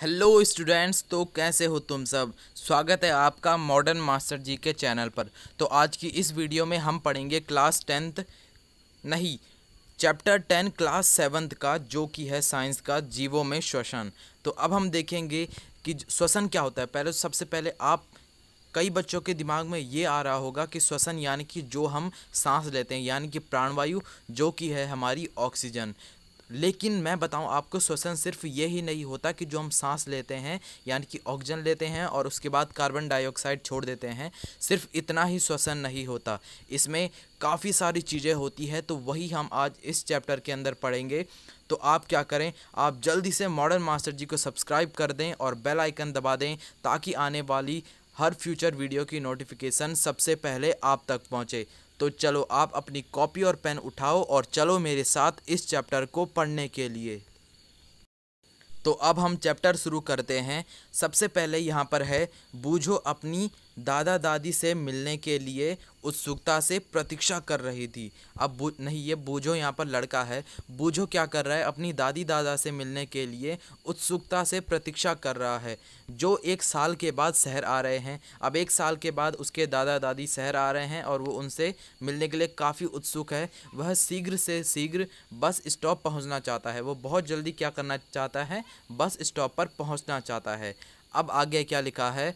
hello students तो कैसे हो तुम सब स्वागत है आपका मॉडर्न मास्टर जी के चैनल पर तो आज की इस वीडियो में हम पढ़ेंगे क्लास टेंथ नहीं चैप्टर टेन क्लास सेवन्थ का जो कि है साइंस का जीवों में श्वसन तो अब हम देखेंगे कि श्वसन क्या होता है पहले सबसे पहले आप कई बच्चों के दिमाग में ये आ रहा होगा कि श्वसन यानी कि जो हम सांस लेते हैं यानी कि प्राणवायु जो कि है हमारी ऑक्सीजन लेकिन मैं बताऊं आपको श्वसन सिर्फ ये ही नहीं होता कि जो हम सांस लेते हैं यानी कि ऑक्सीजन लेते हैं और उसके बाद कार्बन डाइऑक्साइड छोड़ देते हैं सिर्फ इतना ही श्वसन नहीं होता इसमें काफ़ी सारी चीज़ें होती है तो वही हम आज इस चैप्टर के अंदर पढ़ेंगे तो आप क्या करें आप जल्दी से मॉडर्न मास्टर जी को सब्सक्राइब कर दें और बेल आइकन दबा दें ताकि आने वाली हर फ्यूचर वीडियो की नोटिफिकेशन सबसे पहले आप तक पहुँचे तो चलो आप अपनी कॉपी और पेन उठाओ और चलो मेरे साथ इस चैप्टर को पढ़ने के लिए तो अब हम चैप्टर शुरू करते हैं सबसे पहले यहाँ पर है बूझो अपनी दादा दादी से मिलने के लिए उत्सुकता से प्रतीक्षा कर रही थी अब बू नहीं ये बूझो यहाँ पर लड़का है बूझो क्या कर रहा है अपनी दादी दादा से मिलने के लिए उत्सुकता से प्रतीक्षा कर रहा है जो एक साल के बाद शहर आ रहे हैं अब एक साल के बाद उसके दादा दादी शहर आ रहे हैं और वो उनसे मिलने के लिए काफ़ी उत्सुक है वह शीघ्र से शीघ्र बस स्टॉप पहुँचना चाहता है वो बहुत जल्दी क्या करना चाहता है बस स्टॉप पर पहुँचना चाहता है अब आगे क्या लिखा है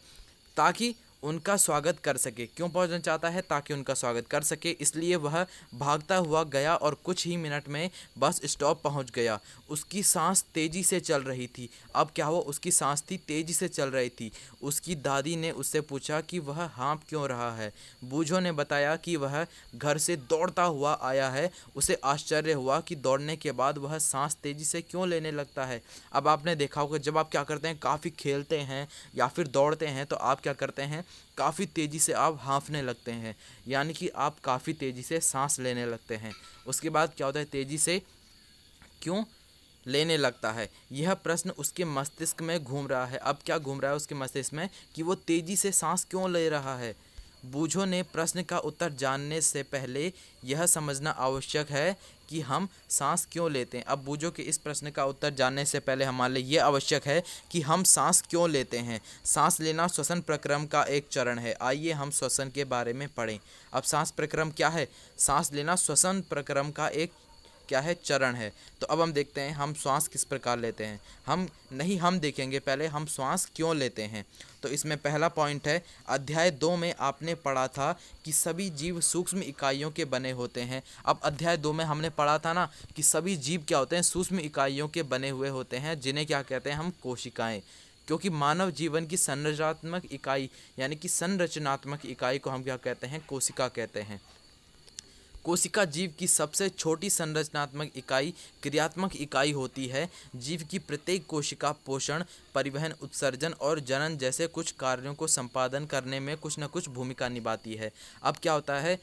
ताकि उनका स्वागत कर सके क्यों पहुंचना चाहता है ताकि उनका स्वागत कर सके इसलिए वह भागता हुआ गया और कुछ ही मिनट में बस स्टॉप पहुंच गया उसकी सांस तेज़ी से चल रही थी अब क्या हुआ उसकी सांस थी तेज़ी से चल रही थी उसकी दादी ने उससे पूछा कि वह हाँप क्यों रहा है बूझो ने बताया कि वह घर से दौड़ता हुआ आया है उसे आश्चर्य हुआ कि दौड़ने के बाद वह सांस तेज़ी से क्यों लेने लगता है अब आपने देखा होगा जब आप क्या करते हैं काफ़ी खेलते हैं या फिर दौड़ते हैं तो आप क्या करते हैं काफ़ी तेज़ी से आप हाँफने लगते हैं यानी कि आप काफ़ी तेज़ी से सांस लेने लगते हैं उसके बाद क्या होता है तेज़ी से क्यों लेने लगता है यह प्रश्न उसके मस्तिष्क में घूम रहा है अब क्या घूम रहा है उसके मस्तिष्क में कि वो तेज़ी से सांस क्यों ले रहा है बूझो ने प्रश्न का उत्तर जानने से पहले यह समझना आवश्यक है कि हम सांस क्यों लेते हैं अब बूझो के इस प्रश्न का उत्तर जानने से पहले हमारे लिए आवश्यक है कि हम सांस क्यों लेते हैं सांस लेना श्वसन प्रक्रम का एक चरण है आइए हम श्वसन के बारे में पढ़ें अब सांस प्रक्रम क्या है सांस लेना श्वसन प्रक्रम का एक क्या है चरण है तो अब हम देखते हैं हम श्वास किस प्रकार लेते हैं हम नहीं हम देखेंगे पहले हम श्वास क्यों लेते हैं तो इसमें पहला पॉइंट है अध्याय दो में आपने पढ़ा था कि सभी जीव सूक्ष्म इकाइयों के बने होते हैं अब अध्याय दो में हमने पढ़ा था ना कि सभी जीव क्या होते हैं सूक्ष्म इकाइयों के बने हुए होते हैं जिन्हें क्या कहते हैं हम कोशिकाएँ क्योंकि मानव जीवन की संरचनात्मक इकाई यानी कि संरचनात्मक इकाई को हम क्या कहते हैं कोशिका कहते हैं कोशिका जीव की सबसे छोटी संरचनात्मक इकाई क्रियात्मक इकाई होती है जीव की प्रत्येक कोशिका पोषण परिवहन उत्सर्जन और जनन जैसे कुछ कार्यों को संपादन करने में कुछ न कुछ भूमिका निभाती है अब क्या होता है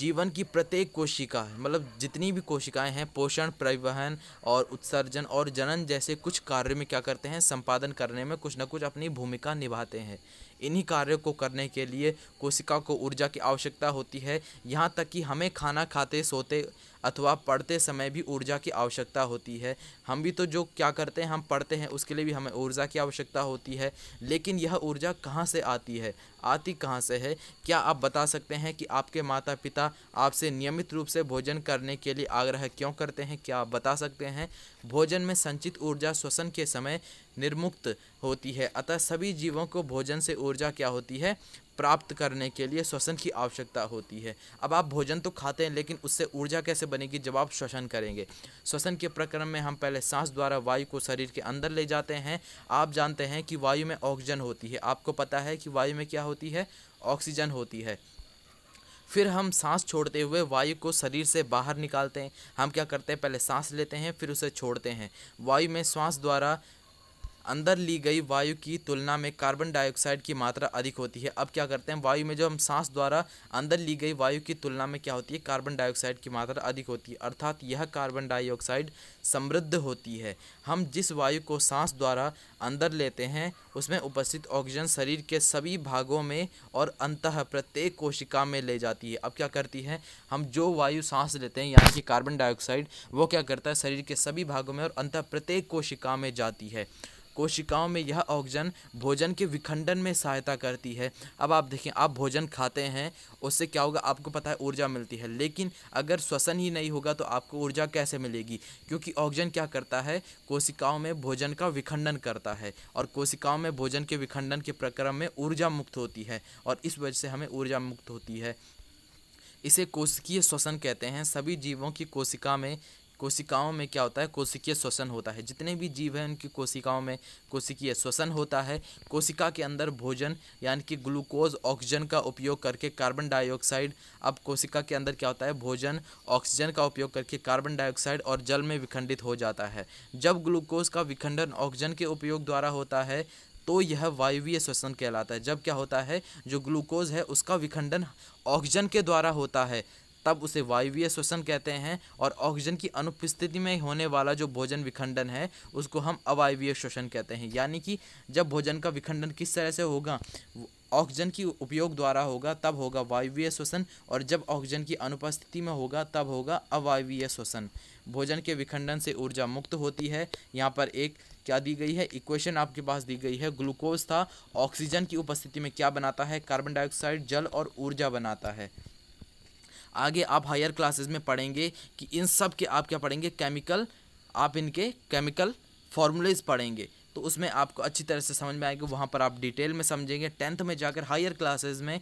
जीवन की प्रत्येक कोशिका मतलब जितनी भी कोशिकाएं हैं पोषण परिवहन और उत्सर्जन और जनन जैसे कुछ कार्य में क्या करते हैं संपादन करने में कुछ ना कुछ अपनी भूमिका निभाते हैं इन्हीं कार्यों को करने के लिए कोशिका को ऊर्जा की आवश्यकता होती है यहाँ तक कि हमें खाना खाते सोते अथवा पढ़ते समय भी ऊर्जा की आवश्यकता होती है हम भी तो जो क्या करते हैं हम पढ़ते हैं उसके लिए भी हमें ऊर्जा की आवश्यकता होती है लेकिन यह ऊर्जा कहाँ से आती है आती कहाँ से है क्या आप बता सकते हैं कि आपके माता पिता आपसे नियमित रूप से भोजन करने के लिए आग्रह क्यों करते हैं क्या आप बता सकते हैं भोजन में संचित ऊर्जा श्वसन के समय निर्मुक्त होती है अतः सभी जीवों को भोजन से ऊर्जा क्या होती है प्राप्त करने के लिए श्वसन की आवश्यकता होती है अब आप भोजन तो खाते हैं लेकिन उससे ऊर्जा कैसे बनेगी जब आप श्वसन करेंगे श्वसन के प्रक्रम में हम पहले सांस द्वारा वायु को शरीर के अंदर ले जाते हैं आप जानते हैं कि वायु में ऑक्सीजन होती है आपको पता है कि वायु में क्या होती है ऑक्सीजन होती है फिर हम सांस छोड़ते हुए वायु को शरीर से बाहर निकालते हैं हम क्या करते हैं पहले सांस लेते हैं फिर उसे छोड़ते हैं वायु में श्वास द्वारा अंदर ली गई वायु की तुलना में कार्बन डाइऑक्साइड की मात्रा अधिक होती है अब क्या करते हैं वायु में जो हम सांस द्वारा अंदर ली गई वायु की तुलना में क्या होती है कार्बन डाइऑक्साइड की मात्रा अधिक होती है अर्थात यह कार्बन डाइऑक्साइड समृद्ध होती है हम जिस वायु को सांस द्वारा अंदर लेते हैं उसमें उपस्थित ऑक्सीजन शरीर के सभी भागों में और अंत प्रत्येक कोशिका में ले जाती है अब क्या करती है हम जो वायु सांस लेते हैं यानी कि कार्बन डाइऑक्साइड वो क्या करता है शरीर के सभी भागों में और अंतः प्रत्येक कोशिका में जाती है कोशिकाओं में यह ऑक्सीजन भोजन के विखंडन में सहायता करती है अब आप देखें आप भोजन खाते हैं उससे क्या होगा आपको पता है ऊर्जा मिलती है लेकिन अगर श्वसन ही नहीं होगा तो आपको ऊर्जा कैसे मिलेगी क्योंकि ऑक्सीजन क्या करता है कोशिकाओं में भोजन का विखंडन करता है और कोशिकाओं में भोजन के विखंडन के प्रक्रम में ऊर्जा मुक्त होती है और इस वजह से हमें ऊर्जा मुक्त होती है इसे कोशिकीय श्वसन कहते हैं सभी जीवों की कोशिका में कोशिकाओं में क्या होता है कोशिकीय श्वसन होता है जितने भी जीव हैं उनकी कोशिकाओं में कोशिकीय श्वसन होता है कोशिका के अंदर भोजन यानी कि ग्लूकोज ऑक्सीजन का उपयोग करके कार्बन डाइऑक्साइड अब कोशिका के अंदर क्या होता है भोजन ऑक्सीजन का उपयोग करके कार्बन डाइऑक्साइड और जल में विखंडित हो जाता है जब ग्लूकोज का विखंडन ऑक्सीजन के उपयोग द्वारा होता है तो यह वायवीय श्वसन कहलाता है जब क्या होता है जो ग्लूकोज है उसका विखंडन ऑक्सीजन के द्वारा होता है तब उसे वायवीय श्वसन कहते हैं और ऑक्सीजन की अनुपस्थिति में होने वाला जो भोजन विखंडन है उसको हम अवायवीय श्वसन कहते हैं यानी कि जब भोजन का विखंडन किस तरह से होगा ऑक्सीजन की उपयोग द्वारा होगा तब होगा वायवीय श्वसन और जब ऑक्सीजन की अनुपस्थिति में होगा तब होगा अवायवीय श्वसन भोजन के विखंडन से ऊर्जा मुक्त होती है यहाँ पर एक क्या दी गई है इक्वेशन आपके पास दी गई है ग्लूकोज था ऑक्सीजन की उपस्थिति में क्या बनाता है कार्बन डाइऑक्साइड जल और ऊर्जा बनाता है आगे आप हायर क्लासेस में पढ़ेंगे कि इन सब के आप क्या पढ़ेंगे केमिकल आप इनके केमिकल फार्मूलेज पढ़ेंगे तो उसमें आपको अच्छी तरह से समझ में आएगा वहाँ पर आप डिटेल में समझेंगे टेंथ में जाकर हायर क्लासेस में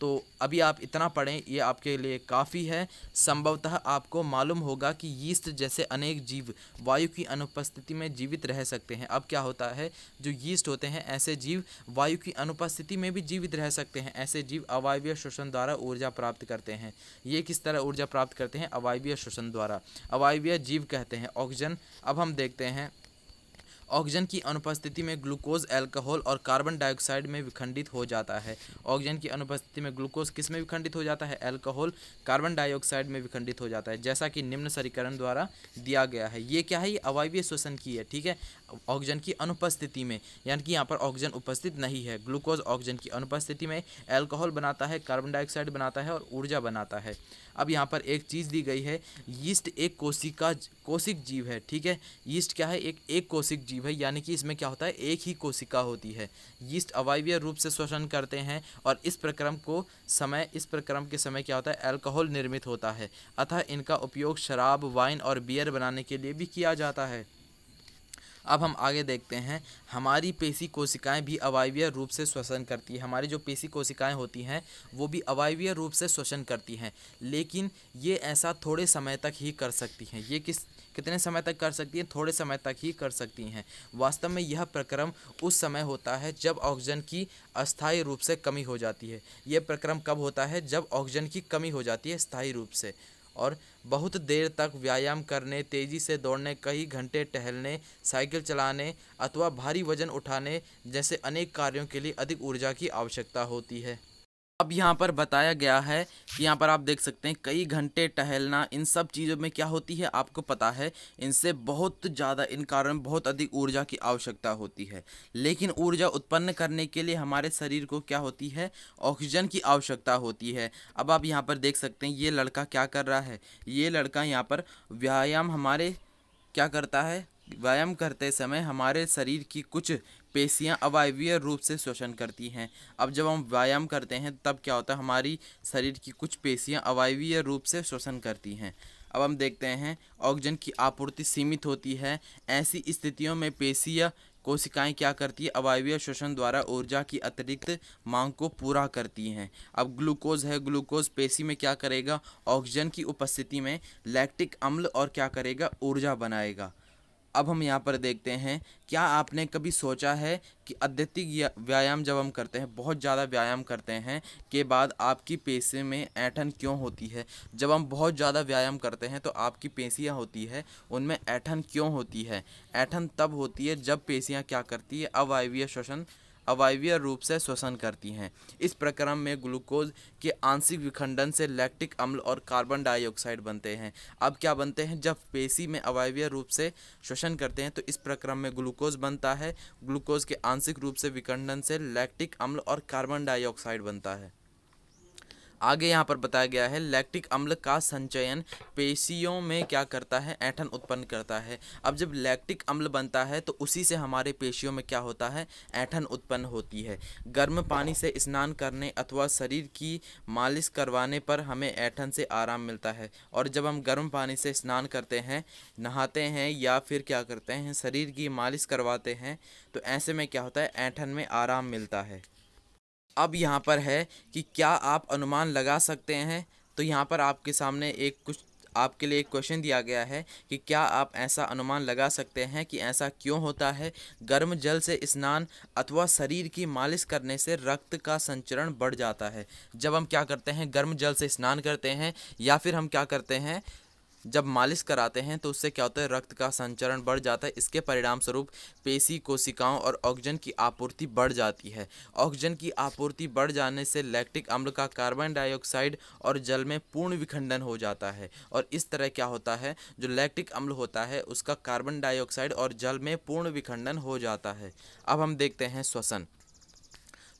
तो अभी आप इतना पढ़ें ये आपके लिए काफ़ी है संभवतः आपको मालूम होगा कि यीस्ट जैसे अनेक जीव वायु की अनुपस्थिति में जीवित रह सकते हैं अब क्या होता है जो यीस्ट होते हैं ऐसे जीव वायु की अनुपस्थिति में भी जीवित रह सकते हैं ऐसे जीव अवायवीय श्वसन द्वारा ऊर्जा प्राप्त करते हैं ये किस तरह ऊर्जा प्राप्त करते हैं अवायवीय श्वसन द्वारा अवायवीय जीव कहते हैं ऑक्सीजन अब हम देखते हैं ऑक्सीजन की अनुपस्थिति में ग्लूकोज अल्कोहल और कार्बन डाइऑक्साइड में विखंडित हो जाता है ऑक्सीजन की अनुपस्थिति में ग्लूकोज किस में विखंडित हो जाता है अल्कोहल कार्बन डाइऑक्साइड में विखंडित हो जाता है जैसा कि निम्न सरीकरण द्वारा दिया गया है ये क्या है ये अवायवीय श्वसन की है ठीक है ऑक्सीजन की अनुपस्थिति में यानी कि यहाँ पर ऑक्सीजन उपस्थित नहीं है ग्लूकोज ऑक्सीजन की अनुपस्थिति में एल्कोहल बनाता है कार्बन डाइऑक्साइड बनाता है और ऊर्जा बनाता है अब यहाँ पर एक चीज़ दी गई है यीस्ट एक कोशिका कोशिक जीव है ठीक है यीस्ट क्या है एक एक कोशिक जीव है यानी कि इसमें क्या होता है एक ही कोशिका होती है यीस्ट अवायवीय रूप से श्वसन करते हैं और इस प्रक्रम को समय इस प्रक्रम के समय क्या होता है अल्कोहल निर्मित होता है अतः इनका उपयोग शराब वाइन और बियर बनाने के लिए भी किया जाता है अब हम आगे देखते हैं हमारी पेशी कोशिकाएं भी अवायवीय रूप से श्वसन करती है हमारी जो पेशी कोशिकाएं होती हैं वो भी अवायवीय रूप से श्वसन करती हैं लेकिन ये ऐसा थोड़े समय तक ही कर सकती हैं ये किस कितने समय तक कर सकती हैं थोड़े समय तक ही कर सकती हैं वास्तव में यह प्रक्रम उस समय होता है जब ऑक्सीजन की अस्थायी रूप से कमी हो जाती है यह प्रक्रम कब होता है जब ऑक्सीजन की कमी हो जाती है स्थायी रूप से और बहुत देर तक व्यायाम करने तेज़ी से दौड़ने कई घंटे टहलने साइकिल चलाने अथवा भारी वजन उठाने जैसे अनेक कार्यों के लिए अधिक ऊर्जा की आवश्यकता होती है अब यहाँ पर बताया गया है कि यहाँ पर आप देख सकते हैं कई घंटे टहलना इन सब चीज़ों में क्या होती है आपको पता है इनसे बहुत ज़्यादा इन कारण बहुत अधिक ऊर्जा की आवश्यकता होती है लेकिन ऊर्जा उत्पन्न करने के लिए हमारे शरीर को क्या होती है ऑक्सीजन की आवश्यकता होती है अब आप यहाँ पर देख सकते हैं ये लड़का क्या कर रहा है ये लड़का यहाँ पर व्यायाम हमारे क्या करता है व्यायाम करते समय हमारे शरीर की कुछ पेशियां अवायवीय रूप से शोषण करती हैं अब जब हम व्यायाम करते हैं तब क्या होता है हमारी शरीर की कुछ पेशियां अवायवीय रूप से शोषण करती हैं अब हम देखते हैं ऑक्सीजन की आपूर्ति सीमित होती है ऐसी स्थितियों में पेशीय कोशिकाएं क्या करती है अवायवीय शोषण द्वारा ऊर्जा की अतिरिक्त मांग को पूरा करती हैं अब ग्लूकोज है ग्लूकोज पेशी में क्या करेगा ऑक्सीजन की उपस्थिति में लैक्टिक अम्ल और क्या करेगा ऊर्जा बनाएगा अब हम यहाँ पर देखते हैं क्या आपने कभी सोचा है कि अद्वितीय व्यायाम जब हम करते हैं बहुत ज़्यादा व्यायाम करते हैं के बाद आपकी पेशे में ऐठन क्यों होती है जब हम बहुत ज़्यादा व्यायाम करते हैं तो आपकी पेशियाँ होती है उनमें ऐठन क्यों होती है ऐठन तब होती है जब पेशियाँ क्या करती है अवायवीय श्वसन अवायवीय रूप से श्वसन करती हैं इस प्रक्रम में ग्लूकोज के आंशिक विखंडन से लैक्टिक अम्ल और कार्बन डाइऑक्साइड बनते हैं अब क्या बनते हैं जब पेशी में अवायवीय रूप से श्वसन करते हैं तो इस प्रक्रम में ग्लूकोज बनता है ग्लूकोज के आंशिक रूप से विखंडन से लैक्टिक अम्ल और कार्बन डाइऑक्साइड बनता है आगे यहाँ पर बताया गया है लैक्टिक अम्ल का संचयन पेशियों में क्या करता है ऐठन उत्पन्न करता है अब जब लैक्टिक अम्ल बनता है तो उसी से हमारे पेशियों में क्या होता है ऐठन उत्पन्न होती है गर्म पानी से स्नान करने अथवा शरीर की मालिश करवाने पर हमें ऐठन से आराम मिलता है और जब हम गर्म पानी से स्नान करते हैं नहाते हैं या फिर क्या करते हैं शरीर की मालिश करवाते हैं तो ऐसे में क्या होता है ऐठन में आराम मिलता है अब यहाँ पर है कि क्या आप अनुमान लगा सकते हैं तो यहाँ पर आपके सामने एक कुछ आपके लिए एक क्वेश्चन दिया गया है कि क्या आप ऐसा अनुमान लगा सकते हैं कि ऐसा क्यों होता है गर्म जल से स्नान अथवा शरीर की मालिश करने से रक्त का संचरण बढ़ जाता है जब हम क्या करते हैं गर्म जल से स्नान करते हैं या फिर हम क्या करते हैं जब मालिश कराते हैं तो उससे क्या होता है रक्त का संचरण बढ़ जाता है इसके परिणाम स्वरूप पेशी कोशिकाओं और ऑक्सीजन की आपूर्ति बढ़ जाती है ऑक्सीजन की आपूर्ति बढ़ जाने से लैक्टिक अम्ल का कार्बन डाइऑक्साइड और जल में पूर्ण विखंडन हो जाता है और इस तरह क्या होता है जो लैक्टिक अम्ल होता है उसका कार्बन डाइऑक्साइड और जल में पूर्ण विखंडन हो जाता है अब हम देखते हैं श्वसन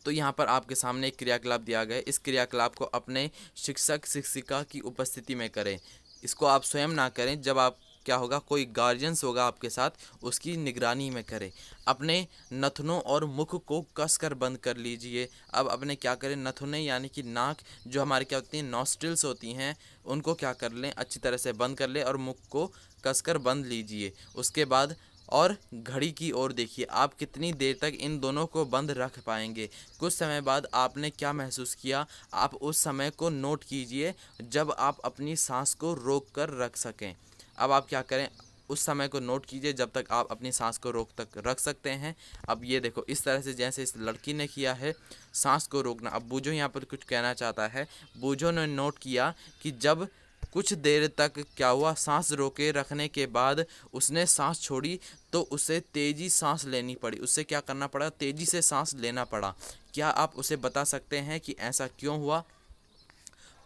तो यहाँ पर आपके सामने एक क्रियाकलाप दिया गया है इस क्रियाकलाप को अपने शिक्षक शिक्षिका की उपस्थिति में करें इसको आप स्वयं ना करें जब आप क्या होगा कोई गार्जियंस होगा आपके साथ उसकी निगरानी में करें अपने नथनों और मुख को कस कर बंद कर लीजिए अब अपने क्या करें नथुने यानी कि नाक जो हमारे क्या होती हैं नॉस्ट्रिल्स होती हैं उनको क्या कर लें अच्छी तरह से बंद कर लें और मुख को कस कर बंद लीजिए उसके बाद और घड़ी की ओर देखिए आप कितनी देर तक इन दोनों को बंद रख पाएंगे कुछ समय बाद आपने क्या महसूस किया आप उस समय को नोट कीजिए जब आप अपनी सांस को रोक कर रख सकें अब आप क्या करें उस समय को नोट कीजिए जब तक आप अपनी सांस को रोक तक रख सकते हैं अब ये देखो इस तरह से जैसे इस लड़की ने किया है सांस को रोकना अब बूझो यहाँ पर कुछ कहना चाहता है बूझो ने नोट किया कि जब कुछ देर तक क्या हुआ सांस रोके रखने के बाद उसने सांस छोड़ी तो उसे तेज़ी सांस लेनी पड़ी उसे क्या करना पड़ा तेज़ी से सांस लेना पड़ा क्या आप उसे बता सकते हैं कि ऐसा क्यों हुआ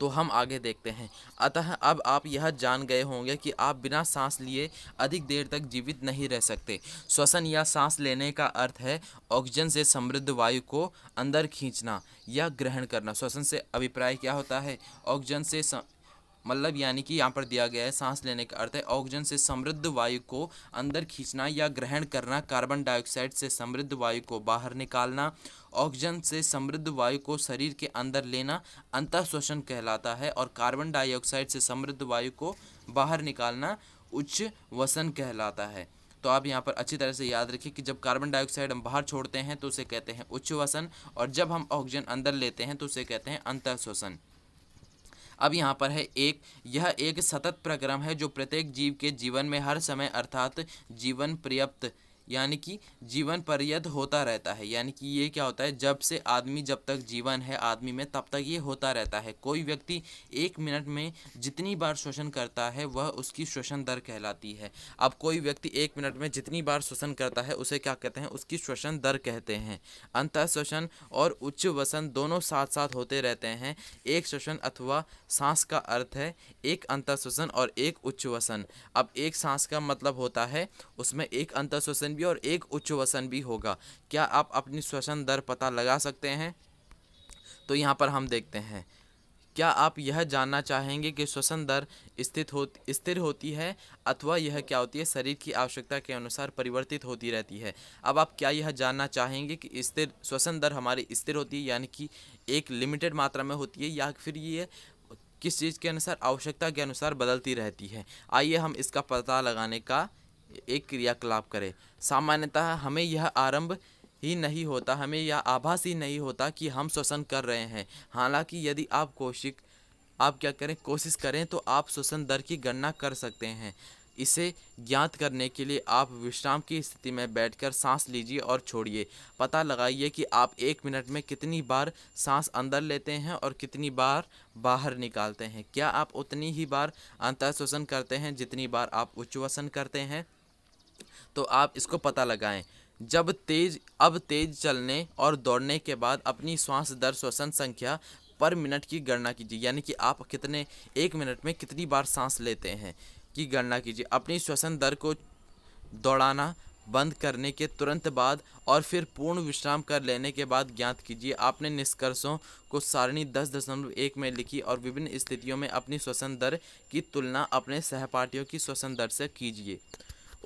तो हम आगे देखते हैं अतः अब आप यह जान गए होंगे कि आप बिना सांस लिए अधिक देर तक जीवित नहीं रह सकते श्वसन या सांस लेने का अर्थ है ऑक्सीजन से समृद्ध वायु को अंदर खींचना या ग्रहण करना श्वसन से अभिप्राय क्या होता है ऑक्सीजन से सम... मतलब यानी कि यहाँ पर दिया गया है सांस लेने का अर्थ है ऑक्सीजन से समृद्ध वायु को अंदर खींचना या ग्रहण करना कार्बन डाइऑक्साइड से समृद्ध वायु को बाहर निकालना ऑक्सीजन से समृद्ध वायु को शरीर के अंदर लेना अंत श्वसन कहलाता है और कार्बन डाइऑक्साइड से समृद्ध वायु को बाहर निकालना उच्च वसन कहलाता है तो आप यहाँ पर अच्छी तरह से याद रखिए कि जब कार्बन डाइऑक्साइड हम बाहर छोड़ते हैं तो उसे कहते हैं उच्च वसन और जब हम ऑक्सीजन अंदर लेते हैं तो उसे कहते हैं अंतर श्वसन अब यहाँ पर है एक यह एक सतत प्रक्रम है जो प्रत्येक जीव के जीवन में हर समय अर्थात जीवन पर्याप्त यानी कि जीवन पर्यत होता रहता है यानी कि ये क्या होता है जब से आदमी जब तक जीवन है आदमी में तब तक ये होता रहता है कोई व्यक्ति एक मिनट में जितनी बार श्वसन करता है वह उसकी श्वसन दर कहलाती है अब कोई व्यक्ति एक मिनट में जितनी बार श्वसन करता है उसे क्या कहते हैं उसकी श्वसन दर कहते हैं अंत श्वसन और उच्च वसन दोनों साथ साथ होते रहते हैं एक श्वसन अथवा सांस का अर्थ है एक अंत श्वसन और एक उच्च वसन अब एक सांस का मतलब होता है उसमें एक अंत श्वसन भी और एक उच्च वसन भी होगा क्या आप अपनी श्वसन दर पता लगा सकते हैं तो यहाँ पर हम देखते हैं क्या आप यह जानना चाहेंगे कि श्वसन दर स्थित हो स्थिर होती है अथवा यह क्या होती है शरीर की आवश्यकता के अनुसार परिवर्तित होती रहती है अब आप क्या यह जानना चाहेंगे कि स्थिर श्वसन दर हमारी स्थिर होती है यानी कि एक लिमिटेड मात्रा में होती है या फिर ये किस चीज़ के अनुसार आवश्यकता के अनुसार बदलती रहती है आइए हम इसका पता लगाने का एक क्रियाकलाप करें सामान्यतः हमें यह आरंभ ही नहीं होता हमें यह आभास ही नहीं होता कि हम श्वसन कर रहे हैं हालांकि यदि आप कोशिक आप क्या करें कोशिश करें तो आप श्वसन दर की गणना कर सकते हैं इसे ज्ञात करने के लिए आप विश्राम की स्थिति में बैठकर सांस लीजिए और छोड़िए पता लगाइए कि आप एक मिनट में कितनी बार सांस अंदर लेते हैं और कितनी बार बाहर निकालते हैं क्या आप उतनी ही बार अंतर श्वसन करते हैं जितनी बार आप उच्च श्वसन करते हैं तो आप इसको पता लगाएं जब तेज अब तेज चलने और दौड़ने के बाद अपनी श्वास दर श्वसन संख्या पर मिनट की गणना कीजिए यानी कि आप कितने एक मिनट में कितनी बार सांस लेते हैं की गणना कीजिए अपनी श्वसन दर को दौड़ाना बंद करने के तुरंत बाद और फिर पूर्ण विश्राम कर लेने के बाद ज्ञात कीजिए आपने निष्कर्षों को सारणी दस दशमलव एक में लिखी और विभिन्न स्थितियों में अपनी श्वसन दर की तुलना अपने सहपाठियों की श्वसन दर से कीजिए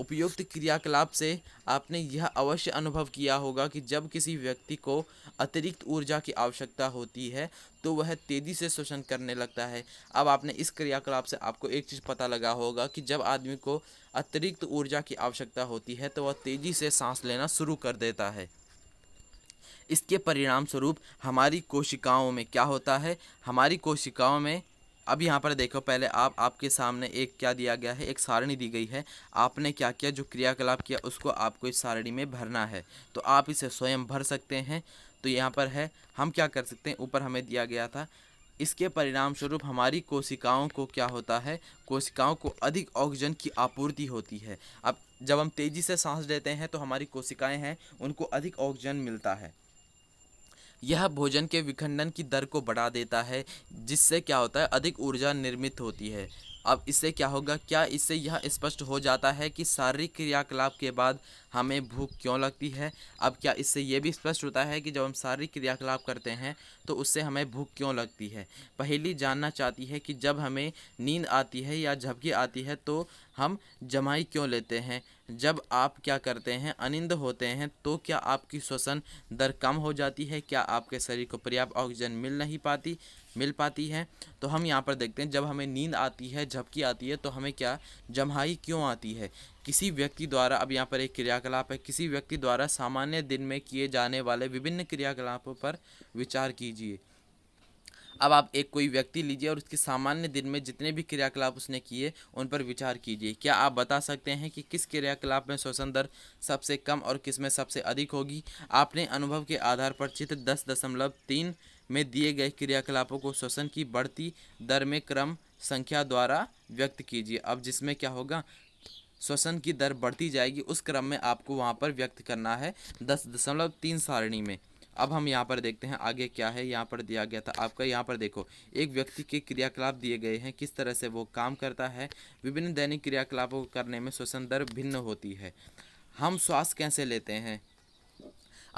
उपयुक्त क्रियाकलाप से आपने यह अवश्य अनुभव किया होगा कि जब किसी व्यक्ति को अतिरिक्त ऊर्जा की आवश्यकता होती है तो वह तेज़ी से शोषण करने लगता है अब आपने इस क्रियाकलाप से आपको एक चीज़ पता लगा होगा कि जब आदमी को अतिरिक्त ऊर्जा की आवश्यकता होती है तो वह तेज़ी से सांस लेना शुरू कर देता है इसके परिणाम स्वरूप हमारी कोशिकाओं में क्या होता है हमारी कोशिकाओं में अब यहाँ पर देखो पहले आप आपके सामने एक क्या दिया गया है एक सारणी दी गई है आपने क्या किया जो क्रियाकलाप किया उसको आपको इस सारणी में भरना है तो आप इसे स्वयं भर सकते हैं तो यहाँ पर है हम क्या कर सकते हैं ऊपर हमें दिया गया था इसके परिणाम स्वरूप हमारी कोशिकाओं को क्या होता है कोशिकाओं को अधिक ऑक्सीजन की आपूर्ति होती है अब जब हम तेज़ी से सांस लेते हैं तो हमारी कोशिकाएं हैं उनको अधिक ऑक्सीजन मिलता है यह भोजन के विखंडन की दर को बढ़ा देता है जिससे क्या होता है अधिक ऊर्जा निर्मित होती है अब इससे क्या होगा क्या इससे यह स्पष्ट हो जाता है कि शारीरिक क्रियाकलाप के बाद हमें भूख क्यों लगती है अब क्या इससे यह भी स्पष्ट होता है कि जब हम शारीरिक क्रियाकलाप करते हैं तो उससे हमें भूख क्यों लगती है पहली जानना चाहती है कि जब हमें नींद आती है या झपकी आती है तो हम जमाई क्यों लेते हैं जब आप क्या करते हैं अनिंद होते हैं तो क्या आपकी श्वसन दर कम हो जाती है क्या आपके शरीर को पर्याप्त ऑक्सीजन मिल नहीं पाती मिल पाती है तो हम यहाँ पर देखते हैं जब हमें नींद आती है झपकी आती है तो हमें क्या जमाई क्यों आती है किसी व्यक्ति द्वारा अब यहाँ पर एक क्रियाकलाप है किसी व्यक्ति द्वारा सामान्य दिन में किए जाने वाले विभिन्न क्रियाकलापों पर विचार कीजिए अब आप एक कोई व्यक्ति लीजिए और उसके सामान्य दिन में जितने भी क्रियाकलाप उसने किए उन पर विचार कीजिए क्या आप बता सकते हैं कि किस क्रियाकलाप में श्वसन दर सबसे कम और किस में सबसे अधिक होगी आपने अनुभव के आधार पर चित्र दस दशमलव तीन में दिए गए क्रियाकलापों को श्वसन की बढ़ती दर में क्रम संख्या द्वारा व्यक्त कीजिए अब जिसमें क्या होगा श्वसन की दर बढ़ती जाएगी उस क्रम में आपको वहाँ पर व्यक्त करना है दस दशमलव तीन सारणी में अब हम यहाँ पर देखते हैं आगे क्या है यहाँ पर दिया गया था आपका यहाँ पर देखो एक व्यक्ति के क्रियाकलाप दिए गए हैं किस तरह से वो काम करता है विभिन्न दैनिक क्रियाकलापों को करने में श्वसन दर भिन्न होती है हम श्वास कैसे लेते हैं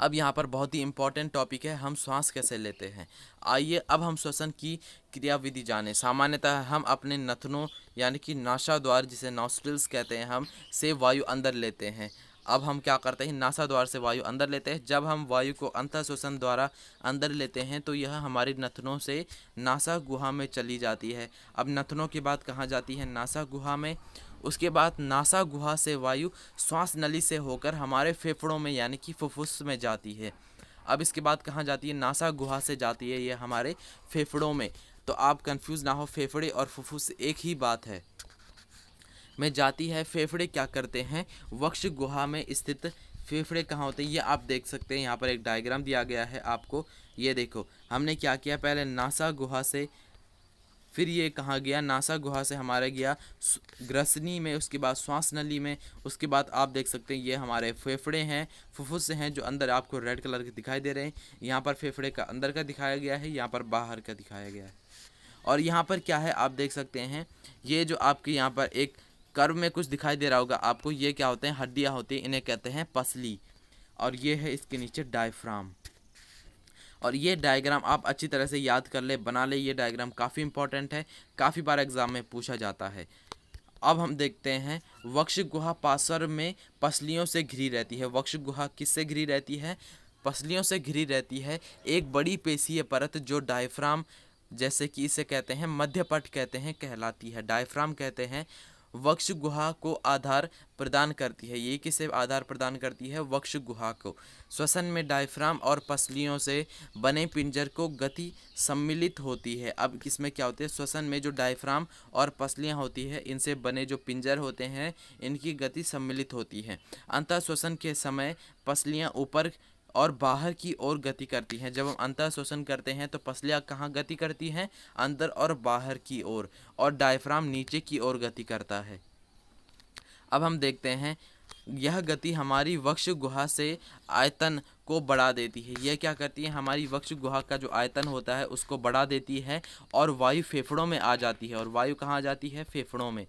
अब यहाँ पर बहुत ही इम्पॉर्टेंट टॉपिक है हम श्वास कैसे लेते हैं आइए अब हम श्वसन की क्रियाविधि जाने सामान्यतः हम अपने नथनों यानी कि नाशा द्वार जिसे नॉस्ट्रिल्स कहते हैं हम से वायु अंदर लेते हैं अब हम क्या करते हैं नासा द्वार से वायु अंदर लेते हैं जब हम वायु को अंत श्वसन द्वारा अंदर लेते हैं तो यह हमारी नथनों से नासा गुहा में चली जाती है अब नथनों की बात कहाँ जाती है नासा गुहा में उसके बाद नासा गुहा से वायु श्वास नली से होकर हमारे फेफड़ों में यानी कि फुफ्फुस में जाती है अब इसके बाद कहाँ जाती है नासा गुहा से जाती है यह हमारे फेफड़ों में तो आप कंफ्यूज ना हो फेफड़े और फुफ्फुस एक ही बात है में जाती है फेफड़े क्या करते हैं वक्ष गुहा में स्थित फेफड़े कहाँ होते हैं ये आप देख सकते हैं यहाँ पर एक डायग्राम दिया गया है आपको ये देखो हमने क्या किया पहले नासा गुहा से फिर ये कहाँ गया नासा गुहा से हमारा गया ग्रसनी में उसके बाद श्वास नली में उसके बाद आप देख सकते हैं ये हमारे फेफड़े हैं फुफ्फुस हैं जो अंदर आपको रेड कलर के दिखाई दे रहे हैं यहाँ पर फेफड़े का अंदर का दिखाया गया है यहाँ पर बाहर का दिखाया गया है और यहाँ पर क्या है आप देख सकते हैं ये जो आपके यहाँ पर एक कर्व में कुछ दिखाई दे रहा होगा आपको ये क्या होते हैं हड्डियाँ होती हैं इन्हें कहते हैं पसली और ये है इसके नीचे डायफ्राम और ये डायग्राम आप अच्छी तरह से याद कर ले बना ले ये डायग्राम काफ़ी इंपॉर्टेंट है काफ़ी बार एग्ज़ाम में पूछा जाता है अब हम देखते हैं वक्ष गुहा पासर में पसलियों से घिरी रहती है वक्ष गुहा किससे घिरी रहती है पसलियों से घिरी रहती है एक बड़ी पेशीय परत जो डायफ्राम जैसे कि इसे कहते हैं मध्यपट कहते हैं कहलाती है डायफ्राम कहते हैं वक्ष गुहा को आधार प्रदान करती है ये किसे आधार प्रदान करती है वक्ष गुहा को श्वसन में डायफ्राम और पसलियों से बने पिंजर को गति सम्मिलित होती है अब इसमें क्या होते हैं श्वसन में जो डायफ्राम और पसलियाँ होती है इनसे बने जो पिंजर होते हैं इनकी गति सम्मिलित होती है अंतः श्वसन के समय पसलियाँ ऊपर और बाहर की ओर गति करती हैं जब हम अंतर श्वसन करते हैं तो पसलियाँ कहाँ गति करती हैं अंदर और बाहर की ओर और, और डायफ्राम नीचे की ओर गति करता है अब हम देखते हैं यह गति हमारी वक्ष गुहा से आयतन को बढ़ा देती है यह क्या करती है हमारी वक्ष गुहा का जो आयतन होता है उसको बढ़ा देती है और वायु फेफड़ों में आ जाती है और वायु कहाँ आ जाती है फेफड़ों में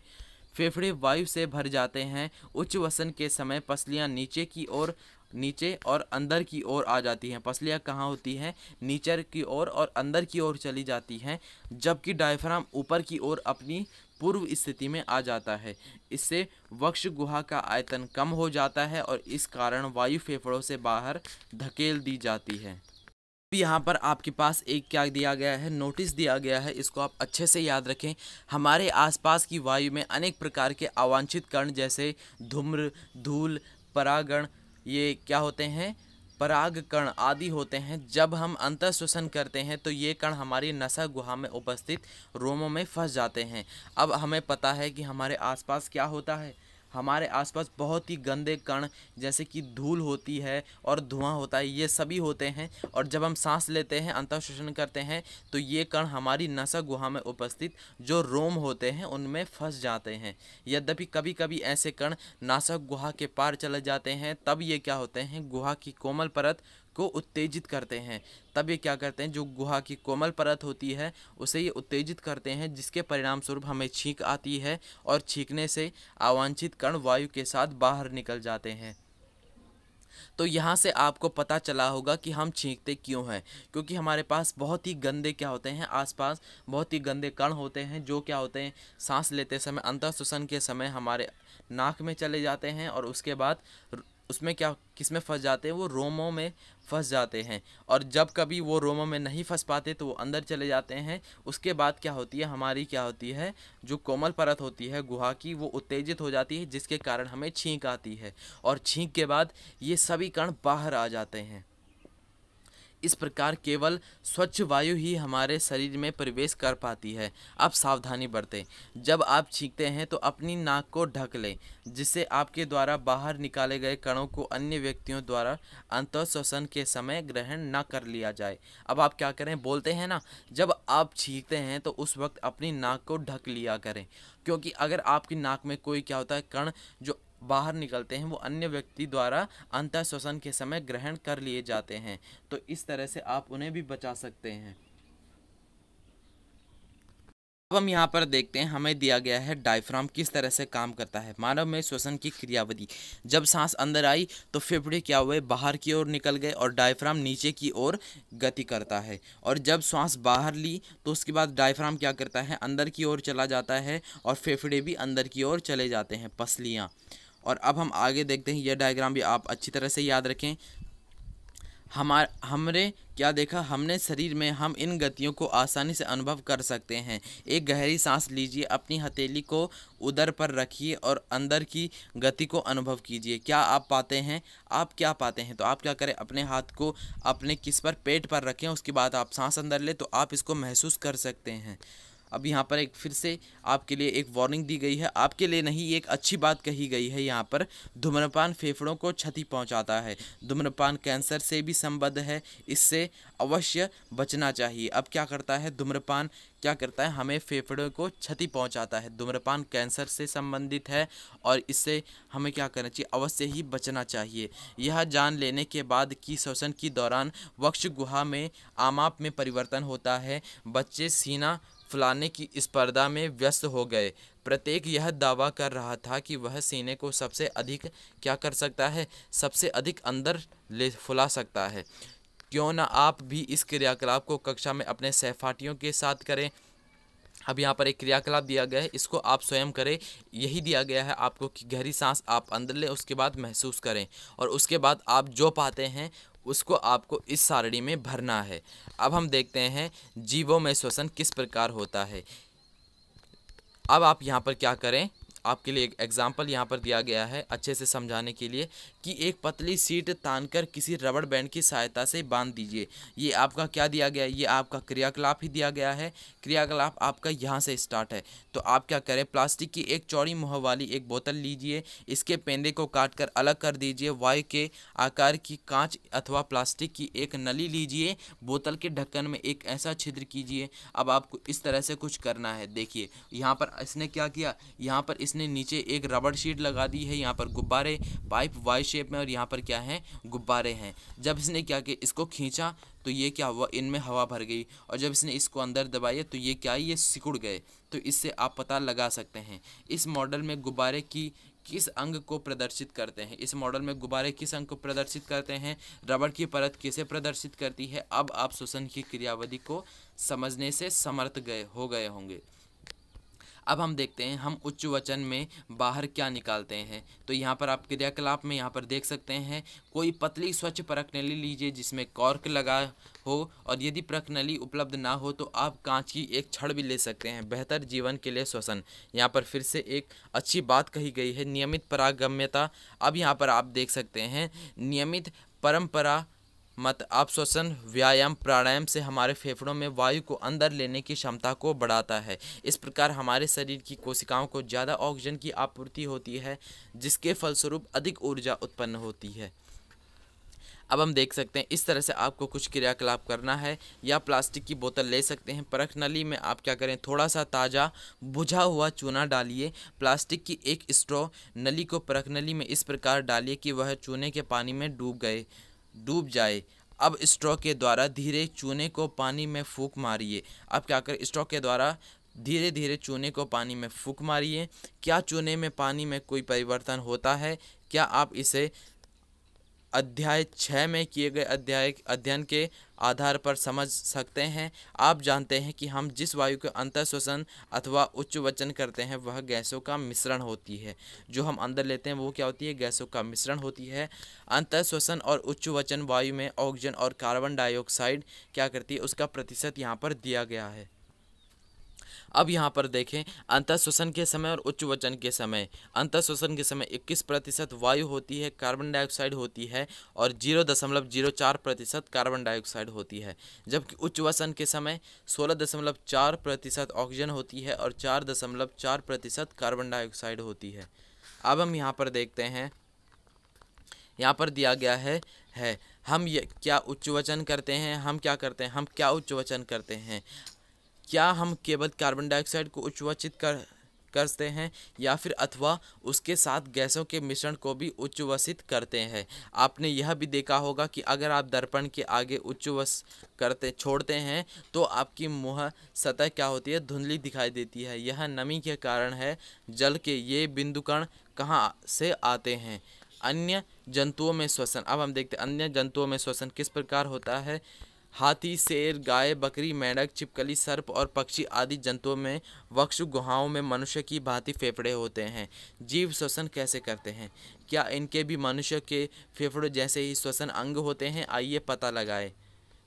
फेफड़े वायु से भर जाते हैं उच्च वसन के समय पसलियाँ नीचे की ओर नीचे और अंदर की ओर आ जाती हैं पसलियाँ कहाँ होती हैं नीचे की ओर और अंदर की ओर चली जाती हैं जबकि डायफ्राम ऊपर की ओर अपनी पूर्व स्थिति में आ जाता है इससे वक्ष गुहा का आयतन कम हो जाता है और इस कारण वायु फेफड़ों से बाहर धकेल दी जाती है अब यहाँ पर आपके पास एक क्या दिया गया है नोटिस दिया गया है इसको आप अच्छे से याद रखें हमारे आसपास की वायु में अनेक प्रकार के अवांछित कण जैसे धूम्र धूल परागण ये क्या होते हैं पराग कण आदि होते हैं जब हम अंतर श्वसन करते हैं तो ये कण हमारी नशा गुहा में उपस्थित रोमों में फंस जाते हैं अब हमें पता है कि हमारे आसपास क्या होता है हमारे आसपास बहुत ही गंदे कण जैसे कि धूल होती है और धुआं होता है ये सभी होते हैं और जब हम सांस लेते हैं अंत शोषण करते हैं तो ये कण हमारी नशा गुहा में उपस्थित जो रोम होते हैं उनमें फंस जाते हैं यद्यपि कभी कभी ऐसे कण नासक गुहा के पार चले जाते हैं तब ये क्या होते हैं गुहा की कोमल परत को उत्तेजित करते हैं तब ये क्या करते हैं जो गुहा की कोमल परत होती है उसे ये उत्तेजित करते हैं जिसके परिणाम स्वरूप हमें छींक आती है और छींकने से अवांछित कण वायु के साथ बाहर निकल जाते हैं तो यहाँ से आपको पता चला होगा कि हम छींकते क्यों हैं क्योंकि हमारे पास बहुत ही गंदे क्या होते हैं आसपास बहुत ही गंदे कण होते हैं जो क्या होते हैं सांस लेते समय अंतर श्वसन के समय हमारे नाक में चले जाते हैं और उसके बाद उसमें क्या किस में फंस जाते हैं वो रोमों में फंस जाते हैं और जब कभी वो रोमों में नहीं फंस पाते तो वो अंदर चले जाते हैं उसके बाद क्या होती है हमारी क्या होती है जो कोमल परत होती है गुहा की वो उत्तेजित हो जाती है जिसके कारण हमें छींक आती है और छींक के बाद ये सभी कण बाहर आ जाते हैं इस प्रकार केवल स्वच्छ वायु ही हमारे शरीर में प्रवेश कर पाती है अब सावधानी बरतें जब आप छींकते हैं तो अपनी नाक को ढक लें जिससे आपके द्वारा बाहर निकाले गए कणों को अन्य व्यक्तियों द्वारा श्वसन के समय ग्रहण न कर लिया जाए अब आप क्या करें बोलते हैं ना जब आप छींकते हैं तो उस वक्त अपनी नाक को ढक लिया करें क्योंकि अगर आपकी नाक में कोई क्या होता है कण जो बाहर निकलते हैं वो अन्य व्यक्ति द्वारा अंत श्वसन के समय ग्रहण कर लिए जाते हैं तो इस तरह से आप उन्हें भी बचा सकते हैं अब हम यहाँ पर देखते हैं हमें दिया गया है डायफ्राम किस तरह से काम करता है मानव में श्वसन की क्रियावधि जब सांस अंदर आई तो फेफड़े क्या हुए बाहर की ओर निकल गए और डायफ्राम नीचे की ओर गति करता है और जब सांस बाहर ली तो उसके बाद डायफ्राम क्या करता है अंदर की ओर चला जाता है और फेफड़े भी अंदर की ओर चले जाते हैं पसलियाँ और अब हम आगे देखते हैं यह डायग्राम भी आप अच्छी तरह से याद रखें हमार हमने क्या देखा हमने शरीर में हम इन गतियों को आसानी से अनुभव कर सकते हैं एक गहरी सांस लीजिए अपनी हथेली को उधर पर रखिए और अंदर की गति को अनुभव कीजिए क्या आप पाते हैं आप क्या पाते हैं तो आप क्या करें अपने हाथ को अपने किस पर पेट पर रखें उसके बाद आप सांस अंदर लें तो आप इसको महसूस कर सकते हैं अब यहाँ पर एक फिर से आपके लिए एक वार्निंग दी गई है आपके लिए नहीं एक अच्छी बात कही गई है यहाँ पर धूम्रपान फेफड़ों को क्षति पहुँचाता है धूम्रपान कैंसर से भी संबद्ध है इससे अवश्य बचना चाहिए अब क्या करता है धूम्रपान क्या करता है हमें फेफड़ों को क्षति पहुँचाता है धूम्रपान कैंसर से संबंधित है और इससे हमें क्या करना चाहिए अवश्य ही बचना चाहिए यह जान लेने के बाद कि श्वसन की दौरान वक्ष गुहा में आमाप में परिवर्तन होता है बच्चे सीना फुलाने की स्पर्धा में व्यस्त हो गए प्रत्येक यह दावा कर रहा था कि वह सीने को सबसे अधिक क्या कर सकता है सबसे अधिक अंदर ले फुला सकता है क्यों ना आप भी इस क्रियाकलाप को कक्षा में अपने सहपाठियों के साथ करें अब यहाँ पर एक क्रियाकलाप दिया गया है इसको आप स्वयं करें यही दिया गया है आपको कि गहरी सांस आप अंदर लें उसके बाद महसूस करें और उसके बाद आप जो पाते हैं उसको आपको इस सारणी में भरना है अब हम देखते हैं जीवों में श्वसन किस प्रकार होता है अब आप यहाँ पर क्या करें आपके लिए एक एग्जाम्पल यहाँ पर दिया गया है अच्छे से समझाने के लिए कि एक पतली सीट कर किसी रबड़ बैंड की सहायता से बांध दीजिए ये आपका क्या दिया गया है ये आपका क्रियाकलाप ही दिया गया है क्रियाकलाप आपका यहाँ से स्टार्ट है तो आप क्या करें प्लास्टिक की एक चौड़ी मुँह वाली एक बोतल लीजिए इसके पेंदे को काट कर अलग कर दीजिए वायु के आकार की कांच अथवा प्लास्टिक की एक नली लीजिए बोतल के ढक्कन में एक ऐसा छिद्र कीजिए अब आपको इस तरह से कुछ करना है देखिए यहाँ पर इसने क्या किया यहाँ पर इसने इसने नीचे एक रबड़ शीट लगा दी है यहाँ पर गुब्बारे पाइप वाई शेप में और यहाँ पर क्या है गुब्बारे हैं जब इसने क्या कि इसको खींचा तो ये क्या हुआ इनमें हवा भर गई और जब इसने इसको अंदर दबाया तो ये क्या ये सिकुड़ गए तो इससे आप पता लगा सकते हैं इस मॉडल में गुब्बारे की किस अंग को प्रदर्शित करते हैं इस मॉडल में गुब्बारे किस अंग को प्रदर्शित करते हैं रबड़ की परत किसे प्रदर्शित करती है अब आप श्वसन की क्रियावधि को समझने से समर्थ गए हो गए होंगे अब हम देखते हैं हम उच्च वचन में बाहर क्या निकालते हैं तो यहाँ पर आप क्रियाकलाप में यहाँ पर देख सकते हैं कोई पतली स्वच्छ परख नली लीजिए जिसमें कॉर्क लगा हो और यदि परख नली उपलब्ध ना हो तो आप कांच की एक छड़ भी ले सकते हैं बेहतर जीवन के लिए श्वसन यहाँ पर फिर से एक अच्छी बात कही गई है नियमित परागम्यता अब यहाँ पर आप देख सकते हैं नियमित परम्परा मत आप श्वसन व्यायाम प्राणायाम से हमारे फेफड़ों में वायु को अंदर लेने की क्षमता को बढ़ाता है इस प्रकार हमारे शरीर की कोशिकाओं को ज़्यादा ऑक्सीजन की आपूर्ति होती है जिसके फलस्वरूप अधिक ऊर्जा उत्पन्न होती है अब हम देख सकते हैं इस तरह से आपको कुछ क्रियाकलाप करना है या प्लास्टिक की बोतल ले सकते हैं परख नली में आप क्या करें थोड़ा सा ताज़ा बुझा हुआ चूना डालिए प्लास्टिक की एक स्ट्रॉ नली को परख नली में इस प्रकार डालिए कि वह चूने के पानी में डूब गए डूब जाए अब स्ट्रोक के द्वारा धीरे चूने को पानी में फूक मारिए अब क्या कर स्ट्रोक के द्वारा धीरे धीरे चूने को पानी में फूक मारिए क्या चूने में पानी में कोई परिवर्तन होता है क्या आप इसे अध्याय छः में किए गए अध्याय अध्ययन के आधार पर समझ सकते हैं आप जानते हैं कि हम जिस वायु के अंतर श्वसन अथवा उच्च वचन करते हैं वह गैसों का मिश्रण होती है जो हम अंदर लेते हैं वो क्या होती है गैसों का मिश्रण होती है अंतर श्वसन और उच्च वचन वायु में ऑक्सीजन और कार्बन डाइऑक्साइड क्या करती है उसका प्रतिशत यहाँ पर दिया गया है अब यहाँ पर देखें अंतर श्वसन के समय और उच्च वजन के समय अंतर श्वसन के समय 21 प्रतिशत वायु होती है कार्बन डाइऑक्साइड होती है और जीरो दशमलव जीरो चार प्रतिशत कार्बन डाइऑक्साइड होती है जबकि उच्च वसन के समय सोलह दशमलव चार प्रतिशत ऑक्सीजन होती है और चार दशमलव चार प्रतिशत कार्बन डाइऑक्साइड होती है अब हम यहाँ पर देखते हैं यहाँ पर दिया गया है है हम ये क्या उच्च वचन करते हैं हम क्या करते हैं हम क्या उच्च वचन करते हैं क्या हम केवल कार्बन डाइऑक्साइड को उच्चवचित कर करते हैं या फिर अथवा उसके साथ गैसों के मिश्रण को भी उच्चवसित करते हैं आपने यह भी देखा होगा कि अगर आप दर्पण के आगे उच्चवस करते छोड़ते हैं तो आपकी मुँह सतह क्या होती है धुंधली दिखाई देती है यह नमी के कारण है जल के ये बिंदुकण कहाँ से आते हैं अन्य जंतुओं में श्वसन अब हम देखते हैं अन्य जंतुओं में श्वसन किस प्रकार होता है हाथी शेर गाय बकरी मेढक चिपकली सर्प और पक्षी आदि जंतुओं में वक्ष गुहाओं में मनुष्य की भांति फेफड़े होते हैं जीव श्वसन कैसे करते हैं क्या इनके भी मनुष्य के फेफड़ों जैसे ही श्वसन अंग होते हैं आइए पता लगाए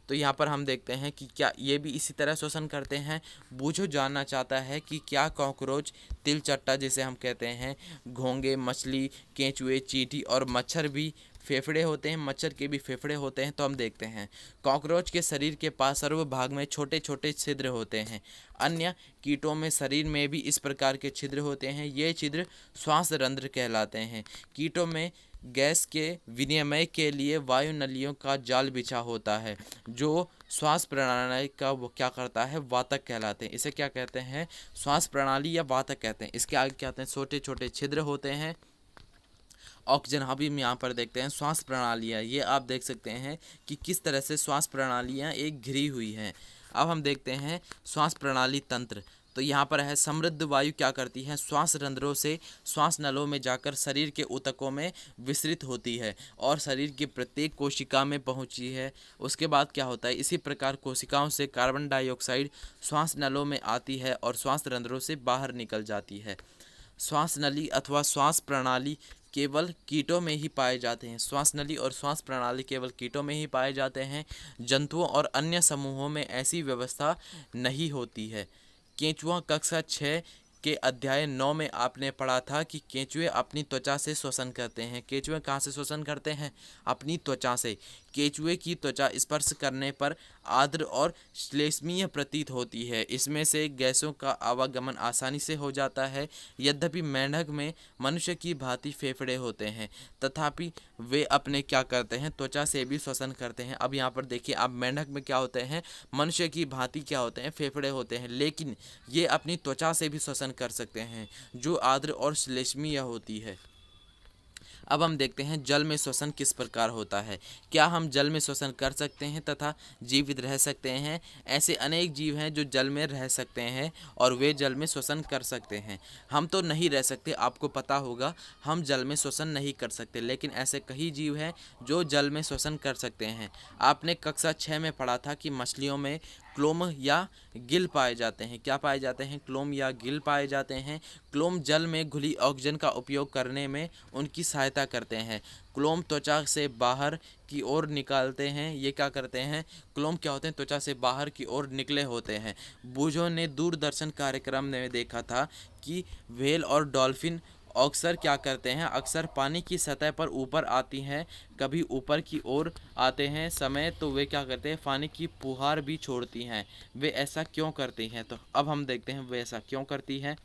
तो यहाँ पर हम देखते हैं कि क्या ये भी इसी तरह श्वसन करते हैं बूझो जानना चाहता है कि क्या कॉकरोच तिलचट्टा जैसे जिसे हम कहते हैं घोंगे मछली केंचुए चीटी और मच्छर भी फेफड़े होते हैं मच्छर के भी फेफड़े होते हैं तो हम देखते हैं कॉकरोच के शरीर के पास सर्वभाग में छोटे छोटे छिद्र होते हैं अन्य कीटों में शरीर में भी इस प्रकार के छिद्र होते हैं ये छिद्र श्वास रंध्र कहलाते हैं कीटों में गैस के विनिमय के लिए वायु नलियों का जाल बिछा होता है जो श्वास प्रणाली का वो क्या करता है वातक कहलाते हैं इसे क्या कहते हैं श्वास प्रणाली या वातक कहते हैं इसके आगे क्या कहते हैं छोटे छोटे छिद्र होते हैं ऑक्सीजन हब हाँ, हम यहाँ पर देखते हैं श्वास प्रणालियाँ ये आप देख सकते हैं कि किस तरह से श्वास प्रणालियाँ एक घिरी हुई हैं अब हम देखते हैं श्वास प्रणाली तंत्र तो यहाँ पर है समृद्ध वायु क्या करती है श्वास रंध्रों से श्वास नलों में जाकर शरीर के ऊतकों में विस्तृत होती है और शरीर की प्रत्येक कोशिका में पहुँची है उसके बाद क्या होता है इसी प्रकार कोशिकाओं से कार्बन डाइऑक्साइड श्वास नलों में आती है और श्वास रंध्रों से बाहर निकल जाती है श्वास नली अथवा श्वास प्रणाली केवल कीटों में ही पाए जाते हैं श्वास नली और श्वास प्रणाली केवल कीटों में ही पाए जाते हैं जंतुओं और अन्य समूहों में ऐसी व्यवस्था नहीं होती है केंचुआ कक्षा छः के अध्याय नौ में आपने पढ़ा था कि केंचुए अपनी त्वचा से श्वसन करते हैं केंचुए कहाँ से श्वसन करते हैं अपनी त्वचा से केंचुए की त्वचा स्पर्श करने पर आर्द्र और श्लेष्मीय प्रतीत होती है इसमें से गैसों का आवागमन आसानी से हो जाता है यद्यपि मेंढक में मनुष्य की भांति फेफड़े होते हैं तथापि वे अपने क्या करते हैं त्वचा से भी श्वसन करते हैं अब यहाँ पर देखिए आप मेंढक में क्या होते हैं मनुष्य की भांति क्या होते हैं फेफड़े होते हैं लेकिन ये अपनी त्वचा से भी श्वसन कर सकते हैं जो आर्द्र और श्लेष्मीय होती है अब हम देखते हैं जल में श्वसन किस प्रकार होता है क्या हम जल में श्वसन कर सकते हैं तथा जीवित रह सकते हैं ऐसे अनेक जीव हैं जो जल में रह सकते हैं और वे जल में श्वसन कर सकते हैं हम तो नहीं रह सकते आपको पता होगा हम जल में श्वसन नहीं कर सकते लेकिन ऐसे कई जीव हैं जो जल में श्वसन कर सकते हैं आपने कक्षा छः में पढ़ा था कि मछलियों में क्लोम या गिल पाए जाते हैं क्या पाए जाते हैं क्लोम या गिल पाए जाते हैं क्लोम जल में घुली ऑक्सीजन का उपयोग करने में उनकी सहायता करते हैं क्लोम त्वचा से बाहर की ओर निकालते हैं ये क्या करते हैं क्लोम क्या होते हैं त्वचा से बाहर की ओर निकले होते हैं बूझों ने दूरदर्शन कार्यक्रम में देखा था कि व्हेल और डॉल्फिन अक्सर क्या करते हैं अक्सर पानी की सतह पर ऊपर आती हैं कभी ऊपर की ओर आते हैं समय तो वे क्या करते हैं पानी की फुहार भी छोड़ती हैं वे ऐसा क्यों करती हैं तो अब हम देखते हैं वे ऐसा क्यों करती हैं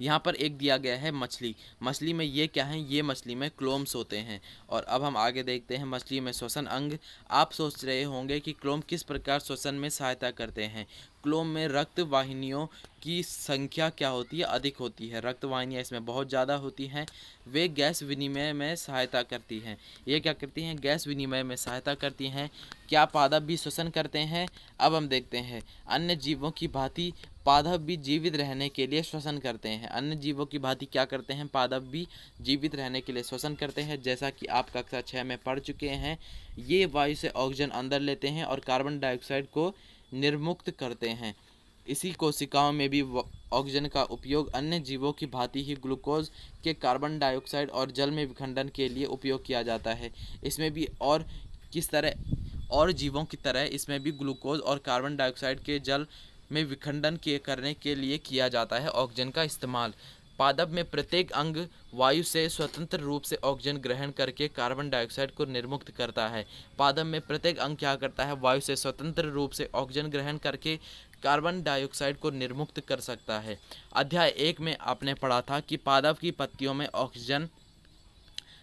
यहाँ पर एक दिया गया है मछली मछली में ये क्या है ये मछली में क्लोम्स होते हैं और अब हम आगे देखते हैं मछली में श्वसन अंग आप सोच रहे होंगे कि क्लोम किस प्रकार श्वसन में सहायता करते हैं क्लोम में रक्त वाहिनियों की संख्या क्या होती है अधिक होती है रक्त वाहिनियाँ इसमें बहुत ज़्यादा होती हैं वे गैस विनिमय में सहायता करती हैं ये क्या करती हैं गैस विनिमय में सहायता करती हैं क्या पादप भी श्वसन करते हैं अब हम देखते हैं अन्य जीवों की भांति पादप भी जीवित रहने के लिए श्वसन करते हैं अन्य जीवों की भांति क्या करते हैं पादप भी जीवित रहने के लिए श्वसन करते हैं जैसा कि आप कक्षा छः में पढ़ चुके हैं ये वायु से ऑक्सीजन अंदर लेते हैं और कार्बन डाइऑक्साइड को निर्मुक्त करते हैं इसी कोशिकाओं में भी ऑक्सीजन का उपयोग अन्य जीवों की भांति ही ग्लूकोज के कार्बन डाइऑक्साइड और जल में विखंडन के लिए उपयोग किया जाता है इसमें भी और किस तरह और जीवों की तरह इसमें भी ग्लूकोज और कार्बन डाइऑक्साइड के जल में विखंडन के करने के लिए किया जाता है ऑक्सीजन का इस्तेमाल पादप में प्रत्येक अंग वायु से स्वतंत्र रूप से ऑक्सीजन ग्रहण करके कार्बन डाइऑक्साइड को निर्मुक्त करता है पादप में प्रत्येक अंग क्या करता है वायु से स्वतंत्र रूप से ऑक्सीजन ग्रहण करके कार्बन डाइऑक्साइड को निर्मुक्त कर सकता है अध्याय एक में आपने पढ़ा था कि पादप की पत्तियों में ऑक्सीजन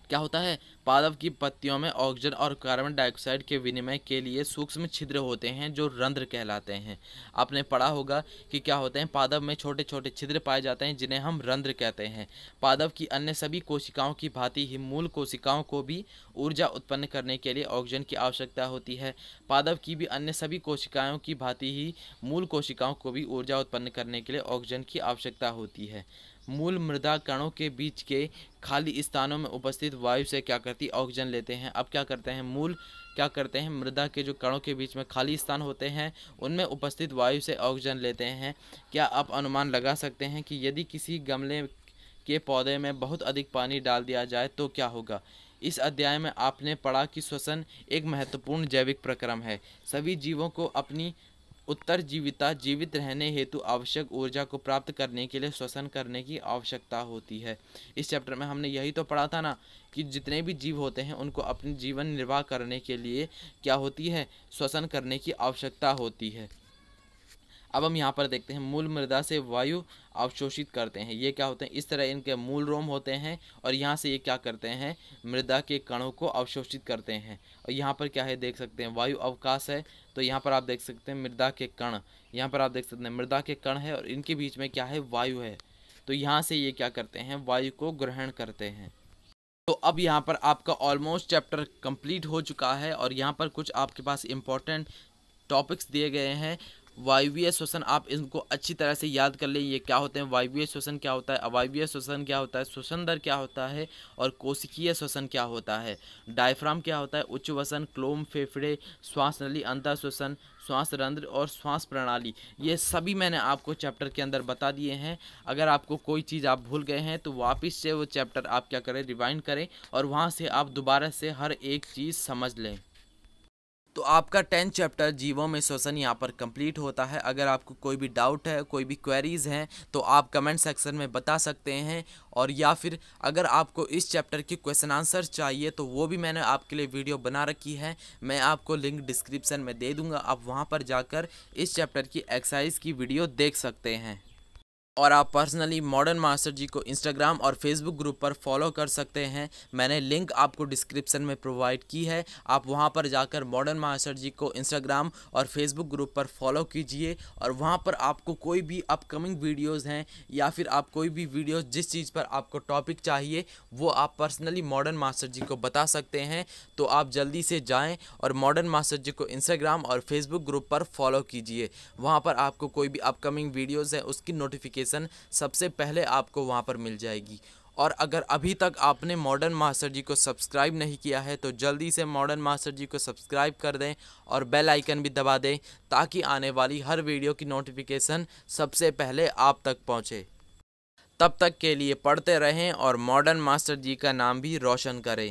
क्या होता है पादप की पत्तियों में ऑक्सीजन और कार्बन डाइऑक्साइड के विनिमय के लिए सूक्ष्म छिद्र होते हैं जो रंध्र कहलाते हैं आपने पढ़ा होगा कि क्या होते हैं पादप में छोटे छोटे छिद्र पाए जाते हैं जिन्हें हम रंध्र कहते हैं पादप की अन्य सभी कोशिकाओं की भांति ही मूल कोशिकाओं को भी ऊर्जा उत्पन्न करने के लिए ऑक्सीजन की आवश्यकता होती है पादप की भी अन्य सभी कोशिकाओं की भांति ही मूल कोशिकाओं को भी ऊर्जा उत्पन्न करने के लिए ऑक्सीजन की आवश्यकता होती है मूल मृदा कणों के बीच के खाली स्थानों में उपस्थित वायु से क्या करती ऑक्सीजन लेते हैं अब क्या करते हैं मूल क्या करते हैं मृदा के जो कणों के बीच में खाली स्थान होते हैं उनमें उपस्थित वायु से ऑक्सीजन लेते हैं क्या आप अनुमान लगा सकते हैं कि यदि किसी गमले के पौधे में बहुत अधिक पानी डाल दिया जाए तो क्या होगा इस अध्याय में आपने पढ़ा कि श्वसन एक महत्वपूर्ण जैविक प्रक्रम है सभी जीवों को अपनी उत्तर जीविता जीवित रहने हेतु आवश्यक ऊर्जा को प्राप्त करने के लिए श्वसन करने की आवश्यकता होती है इस चैप्टर में हमने यही तो पढ़ा था ना कि जितने भी जीव होते हैं उनको अपने जीवन निर्वाह करने के लिए क्या होती है श्वसन करने की आवश्यकता होती है अब हम यहाँ पर देखते हैं मूल मृदा से वायु अवशोषित करते हैं ये क्या होते हैं इस तरह इनके मूल रोम होते हैं और यहाँ से ये क्या करते हैं मृदा के कणों को अवशोषित करते हैं और यहाँ पर क्या है देख सकते हैं वायु अवकाश है तो यहाँ पर आप देख सकते हैं मृदा के कण यहाँ पर आप देख सकते हैं मृदा के कण है और इनके बीच में क्या है वायु है तो यहाँ से ये क्या करते हैं वायु को ग्रहण करते हैं तो अब यहाँ पर आपका ऑलमोस्ट चैप्टर कंप्लीट हो चुका है और यहाँ पर कुछ आपके पास इम्पोर्टेंट टॉपिक्स दिए गए हैं वायवीय श्वसन आप इनको अच्छी तरह से याद कर लें ये क्या होते हैं वायवीय श्वसन क्या होता है अवायवीय श्वसन क्या होता है श्वसन दर क्या होता है और कोशिकीय श्वसन क्या होता है डायफ्राम क्या होता है उच्च वसन क्लोम फेफड़े श्वास नली अंतर श्वसन श्वास रंध्र और श्वास प्रणाली ये सभी मैंने आपको चैप्टर के अंदर बता दिए हैं अगर आपको कोई चीज़ आप भूल गए हैं तो वापस से वो चैप्टर आप क्या करें रिवाइंड करें और वहाँ से आप दोबारा से हर एक चीज़ समझ लें तो आपका टेंथ चैप्टर जीवों में श्वसन यहाँ पर कंप्लीट होता है अगर आपको कोई भी डाउट है कोई भी क्वेरीज़ हैं तो आप कमेंट सेक्शन में बता सकते हैं और या फिर अगर आपको इस चैप्टर की क्वेश्चन आंसर चाहिए तो वो भी मैंने आपके लिए वीडियो बना रखी है मैं आपको लिंक डिस्क्रिप्सन में दे दूँगा आप वहाँ पर जाकर इस चैप्टर की एक्सरसाइज की वीडियो देख सकते हैं और आप पर्सनली मॉडर्न मास्टर जी को इंस्टाग्राम और फेसबुक ग्रुप पर फॉलो कर सकते हैं मैंने लिंक आपको डिस्क्रिप्शन में प्रोवाइड की है आप वहां पर जाकर मॉडर्न मास्टर जी को इंस्टाग्राम और फेसबुक ग्रुप पर फॉलो कीजिए और वहां पर आपको कोई भी अपकमिंग वीडियोस हैं या फिर आप कोई भी वीडियो जिस चीज़ पर आपको टॉपिक चाहिए वो आप पर्सनली मॉडर्न मास्टर जी को बता सकते हैं तो आप जल्दी से जाएँ और मॉडर्न मास्टर जी को इंस्टाग्राम और फेसबुक ग्रुप पर फॉलो कीजिए वहाँ पर आपको कोई भी अपकमिंग वीडियोज़ हैं उसकी नोटिफिकेशन नोटिफिकेशन सबसे पहले आपको वहाँ पर मिल जाएगी और अगर अभी तक आपने मॉडर्न मास्टर जी को सब्सक्राइब नहीं किया है तो जल्दी से मॉडर्न मास्टर जी को सब्सक्राइब कर दें और बेल आइकन भी दबा दें ताकि आने वाली हर वीडियो की नोटिफिकेशन सबसे पहले आप तक पहुंचे तब तक के लिए पढ़ते रहें और मॉडर्न मास्टर जी का नाम भी रोशन करें